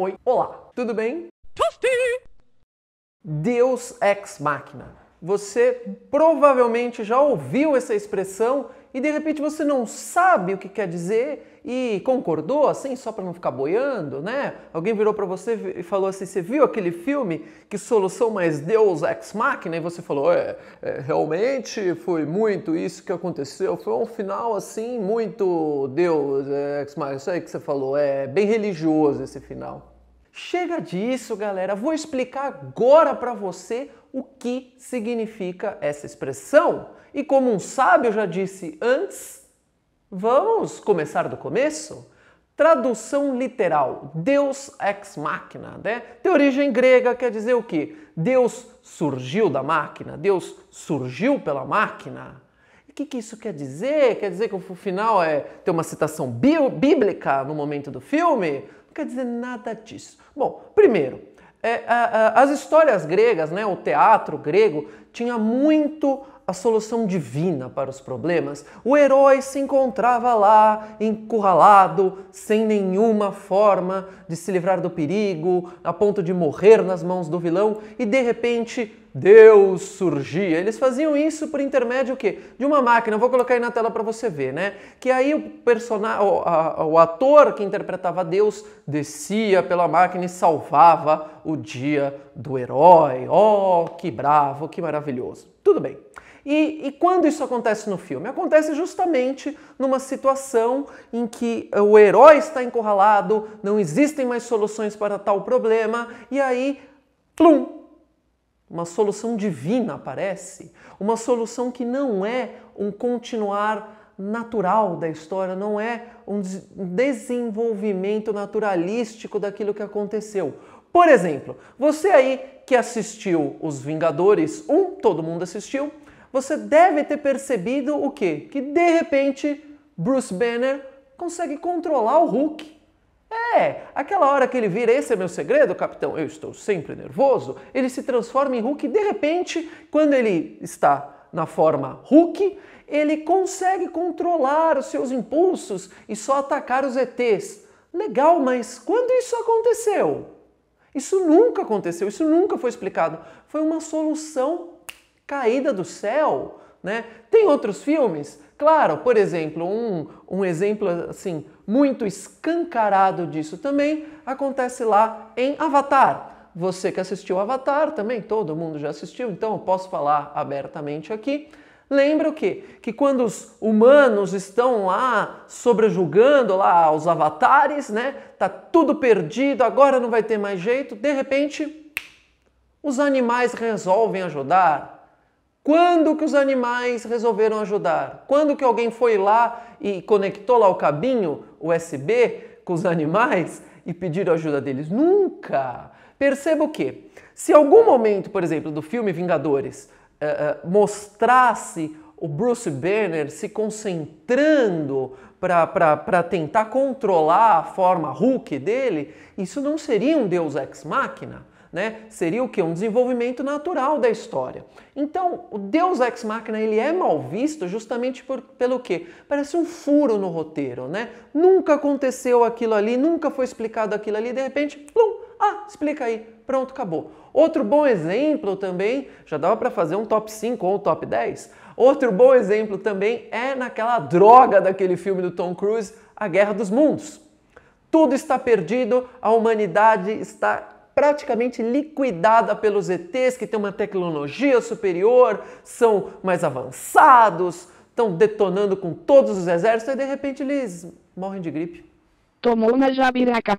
Oi, olá, tudo bem? Deus ex machina. Você provavelmente já ouviu essa expressão e de repente você não sabe o que quer dizer e concordou assim, só para não ficar boiando, né? Alguém virou para você e falou assim: Você viu aquele filme que solução mais Deus ex machina? E você falou: é, é, realmente foi muito isso que aconteceu. Foi um final assim, muito Deus ex machina. Isso aí que você falou, é bem religioso esse final. Chega disso, galera. Vou explicar agora para você o que significa essa expressão. E como um sábio já disse antes, vamos começar do começo? Tradução literal: Deus ex machina, né? Tem origem grega, quer dizer o quê? Deus surgiu da máquina, Deus surgiu pela máquina. E o que, que isso quer dizer? Quer dizer que o final é ter uma citação bíblica no momento do filme? quer dizer nada disso? Bom, primeiro, é, a, a, as histórias gregas, né, o teatro grego, tinha muito a solução divina para os problemas. O herói se encontrava lá, encurralado, sem nenhuma forma de se livrar do perigo, a ponto de morrer nas mãos do vilão, e de repente Deus surgia. Eles faziam isso por intermédio o quê? de uma máquina. vou colocar aí na tela para você ver, né? Que aí o, personagem, o, o ator que interpretava Deus descia pela máquina e salvava o dia do herói. Oh, que bravo, que maravilhoso. Tudo bem. E, e, quando isso acontece no filme? Acontece justamente numa situação em que o herói está encurralado, não existem mais soluções para tal problema, e aí, plum, uma solução divina aparece, uma solução que não é um continuar natural da história, não é um desenvolvimento naturalístico daquilo que aconteceu. Por exemplo, você aí que assistiu Os Vingadores 1, todo mundo assistiu, você deve ter percebido o quê? Que de repente Bruce Banner consegue controlar o Hulk. É, aquela hora que ele vira, esse é meu segredo, capitão, eu estou sempre nervoso, ele se transforma em Hulk e de repente, quando ele está na forma Hulk, ele consegue controlar os seus impulsos e só atacar os ETs. Legal, mas quando isso aconteceu? Isso nunca aconteceu, isso nunca foi explicado. Foi uma solução caída do céu, né? Tem outros filmes? Claro, por exemplo, um, um exemplo assim muito escancarado disso também acontece lá em Avatar. Você que assistiu Avatar também, todo mundo já assistiu, então eu posso falar abertamente aqui. Lembra o quê? Que quando os humanos estão lá sobrejulgando lá os avatares, né? Tá tudo perdido, agora não vai ter mais jeito. De repente, os animais resolvem ajudar. Quando que os animais resolveram ajudar? Quando que alguém foi lá e conectou lá o cabinho USB com os animais e pediram ajuda deles? Nunca! Perceba o que? Se algum momento, por exemplo, do filme Vingadores uh, mostrasse o Bruce Banner se concentrando para tentar controlar a forma Hulk dele, isso não seria um Deus ex machina? né? Seria o que um desenvolvimento natural da história. Então, o Deus ex machina ele é mal visto justamente por, pelo quê? Parece um furo no roteiro, né? Nunca aconteceu aquilo ali, nunca foi explicado aquilo ali, de repente, plum, ah, explica aí, pronto, acabou. Outro bom exemplo também, já dava para fazer um top 5 ou um top 10. Outro bom exemplo também é naquela droga daquele filme do Tom Cruise, A Guerra dos Mundos. Tudo está perdido, a humanidade está praticamente liquidada pelos ETs que têm uma tecnologia superior, são mais avançados, estão detonando com todos os exércitos e de repente eles morrem de gripe. Tomou na jabiraca.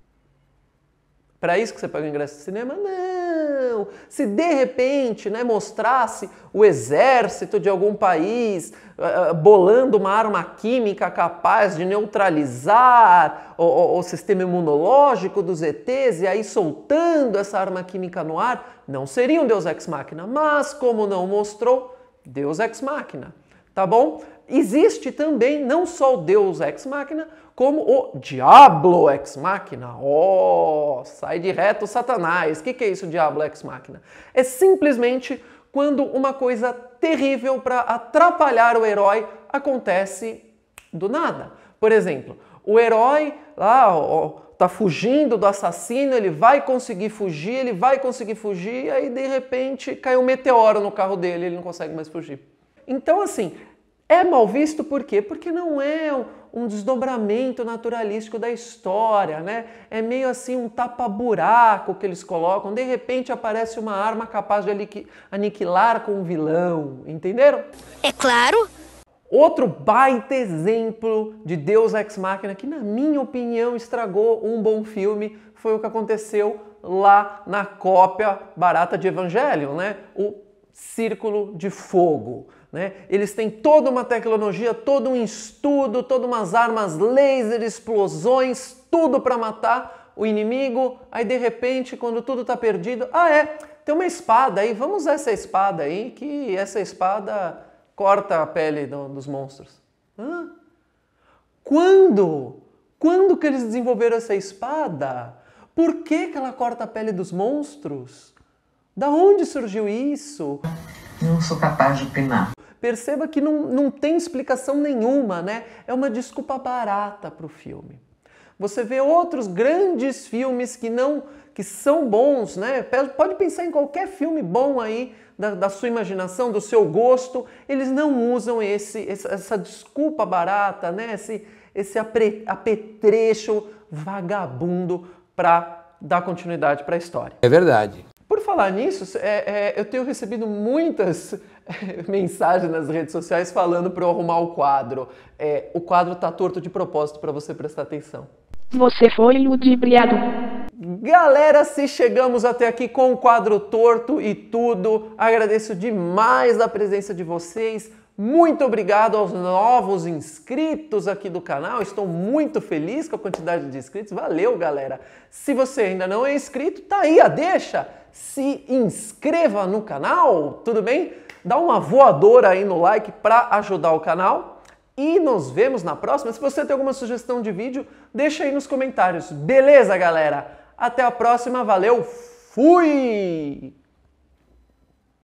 Para isso que você paga o ingresso de cinema? Não. Não, se de repente né, mostrasse o exército de algum país uh, bolando uma arma química capaz de neutralizar o, o, o sistema imunológico dos ETs e aí soltando essa arma química no ar, não seria um Deus ex machina. Mas como não mostrou, Deus ex machina tá bom? Existe também não só o Deus ex machina, como o Diablo ex machina. Oh, sai de reto Satanás. O que, que é isso, Diablo ex machina? É simplesmente quando uma coisa terrível para atrapalhar o herói acontece do nada. Por exemplo, o herói lá ó, tá fugindo do assassino, ele vai conseguir fugir, ele vai conseguir fugir, aí de repente cai um meteoro no carro dele, ele não consegue mais fugir. Então, assim, é mal visto por quê? Porque não é um desdobramento naturalístico da história, né? É meio assim um tapa-buraco que eles colocam. De repente aparece uma arma capaz de aniquilar com um vilão, entenderam? É claro. Outro baita exemplo de Deus Ex Machina que, na minha opinião, estragou um bom filme foi o que aconteceu lá na cópia barata de Evangelion, né? O Círculo de Fogo. Né? Eles têm toda uma tecnologia, todo um estudo, todas umas armas laser, explosões, tudo para matar o inimigo. Aí de repente, quando tudo está perdido, ah é, tem uma espada aí, vamos usar essa espada aí, que essa espada corta a pele do, dos monstros. Hã? Quando? Quando que eles desenvolveram essa espada? Por que, que ela corta a pele dos monstros? Da onde surgiu isso? Não sou capaz de opinar. Perceba que não, não tem explicação nenhuma, né? É uma desculpa barata para o filme. Você vê outros grandes filmes que não que são bons, né? Pode pensar em qualquer filme bom aí da, da sua imaginação, do seu gosto. Eles não usam esse, essa desculpa barata, né? Esse, esse apetrecho vagabundo para dar continuidade para a história. É verdade. Por falar nisso, é, é, eu tenho recebido muitas mensagens nas redes sociais falando para eu arrumar o quadro. É, o quadro tá torto de propósito para você prestar atenção. Você foi ludibriado. Galera, se chegamos até aqui com o quadro torto e tudo, agradeço demais a presença de vocês. Muito obrigado aos novos inscritos aqui do canal. Estou muito feliz com a quantidade de inscritos. Valeu, galera. Se você ainda não é inscrito, tá aí a deixa. Se inscreva no canal, tudo bem? Dá uma voadora aí no like para ajudar o canal. E nos vemos na próxima. Se você tem alguma sugestão de vídeo, deixa aí nos comentários. Beleza, galera? Até a próxima, valeu, fui!